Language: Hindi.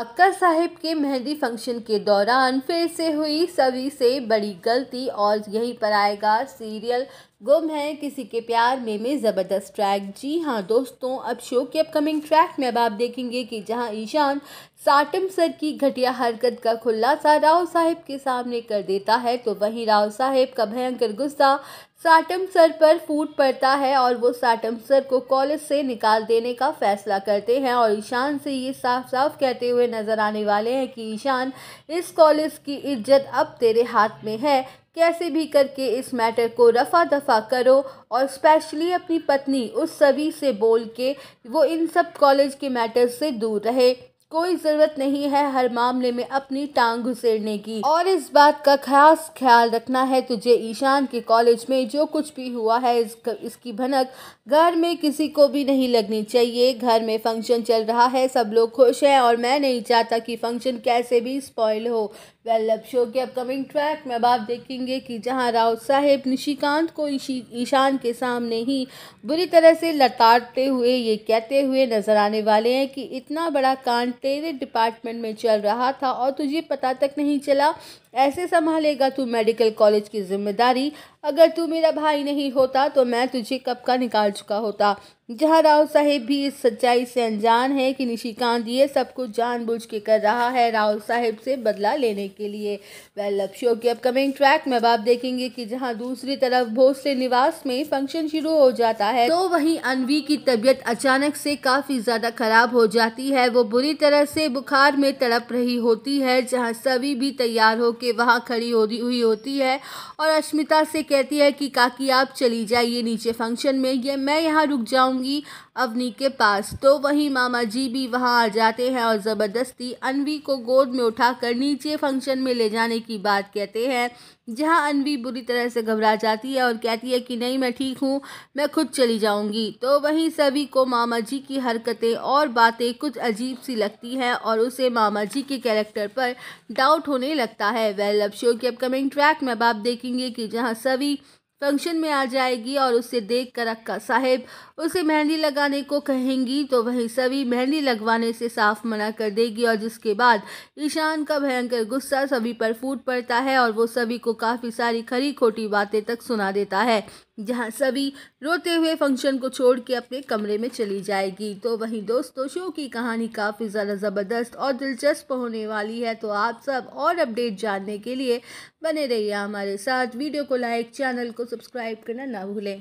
अक्कर साहिब के मेहंदी फंक्शन के दौरान फिर से हुई सभी से बड़ी गलती और यहीं पर आएगा सीरियल गुम है किसी के प्यार में में ज़बरदस्त ट्रैक जी हाँ दोस्तों अब शो के अपकमिंग ट्रैक में अब आप देखेंगे कि जहाँ ईशान साटम सर की घटिया हरकत का खुलासा राव साहेब के सामने कर देता है तो वहीं राव साहेब का भयंकर गुस्सा साटम सर पर फूट पड़ता है और वो साटम सर को कॉलेज से निकाल देने का फैसला करते हैं और ईशान से ये साफ साफ कहते हुए नज़र आने वाले हैं कि ईशान इस कॉलेज की इज्जत अब तेरे हाथ में है कैसे भी करके इस मैटर को रफा दफा करो और स्पेशली अपनी पत्नी उस सभी से बोल के वो इन सब कॉलेज के मैटर से दूर रहे कोई ज़रूरत नहीं है हर मामले में अपनी टांग घुसेड़ने की और इस बात का खास ख्याल रखना है तुझे ईशान के कॉलेज में जो कुछ भी हुआ है इस, इसकी भनक घर में किसी को भी नहीं लगनी चाहिए घर में फंक्शन चल रहा है सब लोग खुश हैं और मैं नहीं चाहता कि फंक्शन कैसे भी स्पॉइल हो वेल अब शो के अपकमिंग ट्रैक में अब आप देखेंगे कि जहां राव साहेब निशिकांत को ईशान के सामने ही बुरी तरह से लताड़ते हुए ये कहते हुए नजर आने वाले हैं कि इतना बड़ा कांड तेरे डिपार्टमेंट में चल रहा था और तुझे पता तक नहीं चला ऐसे संभालेगा तू मेडिकल कॉलेज की जिम्मेदारी अगर तू मेरा भाई नहीं होता तो मैं तुझे कब का निकाल चुका होता जहाँ राव साहेब भी इस सच्चाई से अनजान है कि निशिकांत ये सब कुछ जानबूझ के कर रहा है राव साहेब से बदला लेने के लिए वेल अब शो के अपकमिंग ट्रैक में अब आप देखेंगे कि जहाँ दूसरी तरफ भोसले निवास में फंक्शन शुरू हो जाता है तो वहीं अनवी की तबीयत अचानक से काफ़ी ज़्यादा खराब हो जाती है वो बुरी तरह से बुखार में तड़प रही होती है जहाँ सभी भी तैयार हो के वहाँ खड़ी हो रही हुई होती है और अश्मिता से कहती है कि काकी आप चली जाइए नीचे फंक्शन में ये मैं यहाँ रुक जाऊँगी अवनी के पास तो वहीं मामा जी भी वहाँ आ जाते हैं और ज़बरदस्ती अनवी को गोद में उठाकर नीचे फंक्शन में ले जाने की बात कहते हैं जहां अनवी बुरी तरह से घबरा जाती है और कहती है कि नहीं मैं ठीक हूँ मैं खुद चली जाऊँगी तो वहीं सभी को मामा जी की हरकतें और बातें कुछ अजीब सी लगती हैं और उसे मामा जी के कैरेक्टर पर डाउट होने लगता है वेल लव शो की अपकमिंग ट्रैक में अब आप देखेंगे कि जहाँ सभी फंक्शन में आ जाएगी और उसे देख कर अक्का साहेब उसे मेहंदी लगाने को कहेंगी तो वहीं सभी मेहंदी लगवाने से साफ मना कर देगी और जिसके बाद ईशान का भयंकर गुस्सा सभी पर फूट पड़ता है और वो सभी को काफ़ी सारी खरी खोटी बातें तक सुना देता है जहां सभी रोते हुए फंक्शन को छोड़ के अपने कमरे में चली जाएगी तो वहीं दोस्तों शो की कहानी काफ़ी ज़्यादा ज़बरदस्त और दिलचस्प होने वाली है तो आप सब और अपडेट जानने के लिए बने रहिए हमारे साथ वीडियो को लाइक चैनल को सब्सक्राइब करना ना भूलें